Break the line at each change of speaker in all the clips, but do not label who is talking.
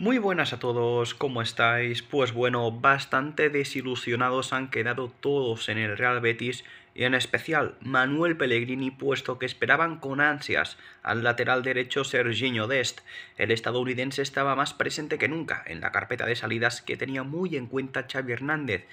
Muy buenas a todos, ¿cómo estáis? Pues bueno, bastante desilusionados han quedado todos en el Real Betis y en especial Manuel Pellegrini puesto que esperaban con ansias al lateral derecho Serginho Dest. El estadounidense estaba más presente que nunca en la carpeta de salidas que tenía muy en cuenta Xavi Hernández.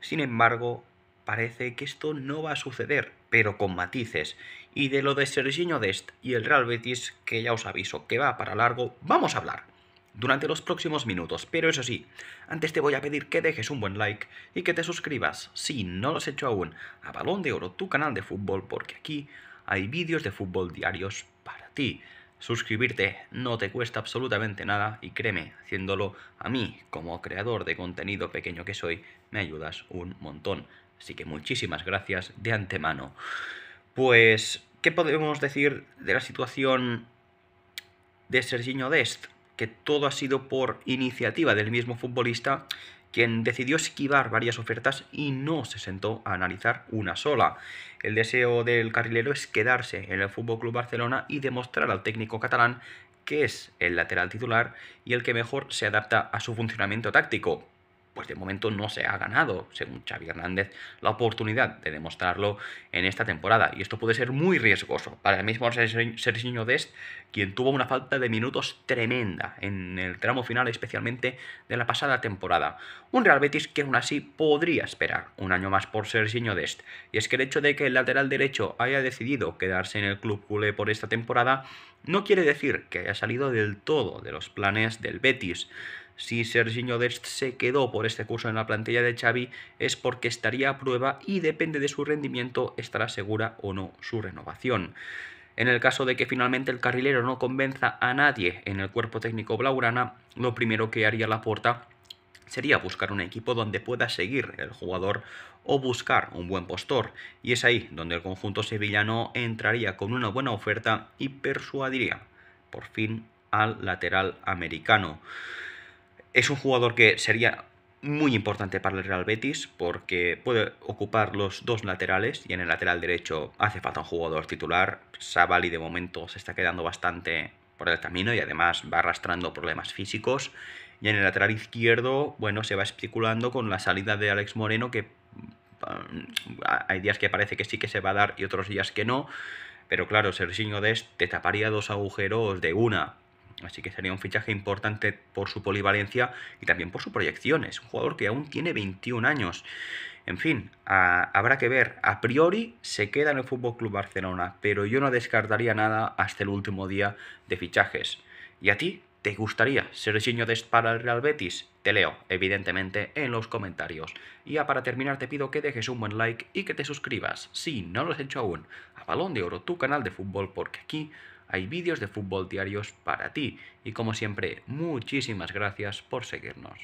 Sin embargo, parece que esto no va a suceder, pero con matices. Y de lo de Serginho Dest y el Real Betis, que ya os aviso que va para largo, vamos a hablar durante los próximos minutos, pero eso sí, antes te voy a pedir que dejes un buen like y que te suscribas, si no lo has hecho aún, a Balón de Oro, tu canal de fútbol, porque aquí hay vídeos de fútbol diarios para ti. Suscribirte no te cuesta absolutamente nada y créeme, haciéndolo a mí como creador de contenido pequeño que soy, me ayudas un montón. Así que muchísimas gracias de antemano. Pues, ¿qué podemos decir de la situación de Serginho Dest? todo ha sido por iniciativa del mismo futbolista, quien decidió esquivar varias ofertas y no se sentó a analizar una sola. El deseo del carrilero es quedarse en el Fútbol Club Barcelona y demostrar al técnico catalán que es el lateral titular y el que mejor se adapta a su funcionamiento táctico pues de momento no se ha ganado, según Xavi Hernández, la oportunidad de demostrarlo en esta temporada. Y esto puede ser muy riesgoso para el mismo Serginho Dest, quien tuvo una falta de minutos tremenda en el tramo final, especialmente de la pasada temporada. Un Real Betis que aún así podría esperar un año más por Serginho Dest. Y es que el hecho de que el lateral derecho haya decidido quedarse en el club culé por esta temporada no quiere decir que haya salido del todo de los planes del Betis. Si Serginho Dest se quedó por este curso en la plantilla de Xavi es porque estaría a prueba y depende de su rendimiento estará segura o no su renovación. En el caso de que finalmente el carrilero no convenza a nadie en el cuerpo técnico blaugrana, lo primero que haría la puerta sería buscar un equipo donde pueda seguir el jugador o buscar un buen postor. Y es ahí donde el conjunto sevillano entraría con una buena oferta y persuadiría por fin al lateral americano. Es un jugador que sería muy importante para el Real Betis porque puede ocupar los dos laterales y en el lateral derecho hace falta un jugador titular. Sabali de momento se está quedando bastante por el camino y además va arrastrando problemas físicos. Y en el lateral izquierdo, bueno, se va especulando con la salida de Alex Moreno que mm, hay días que parece que sí que se va a dar y otros días que no. Pero claro, Serginho Dest te taparía dos agujeros de una Así que sería un fichaje importante por su polivalencia y también por sus proyecciones. un jugador que aún tiene 21 años. En fin, habrá que ver. A priori se queda en el FC Barcelona, pero yo no descartaría nada hasta el último día de fichajes. ¿Y a ti? ¿Te gustaría ser el signo de para el Real Betis? Te leo, evidentemente, en los comentarios. Y ya para terminar te pido que dejes un buen like y que te suscribas, si no lo has hecho aún, a Balón de Oro, tu canal de fútbol, porque aquí hay vídeos de fútbol diarios para ti. Y como siempre, muchísimas gracias por seguirnos.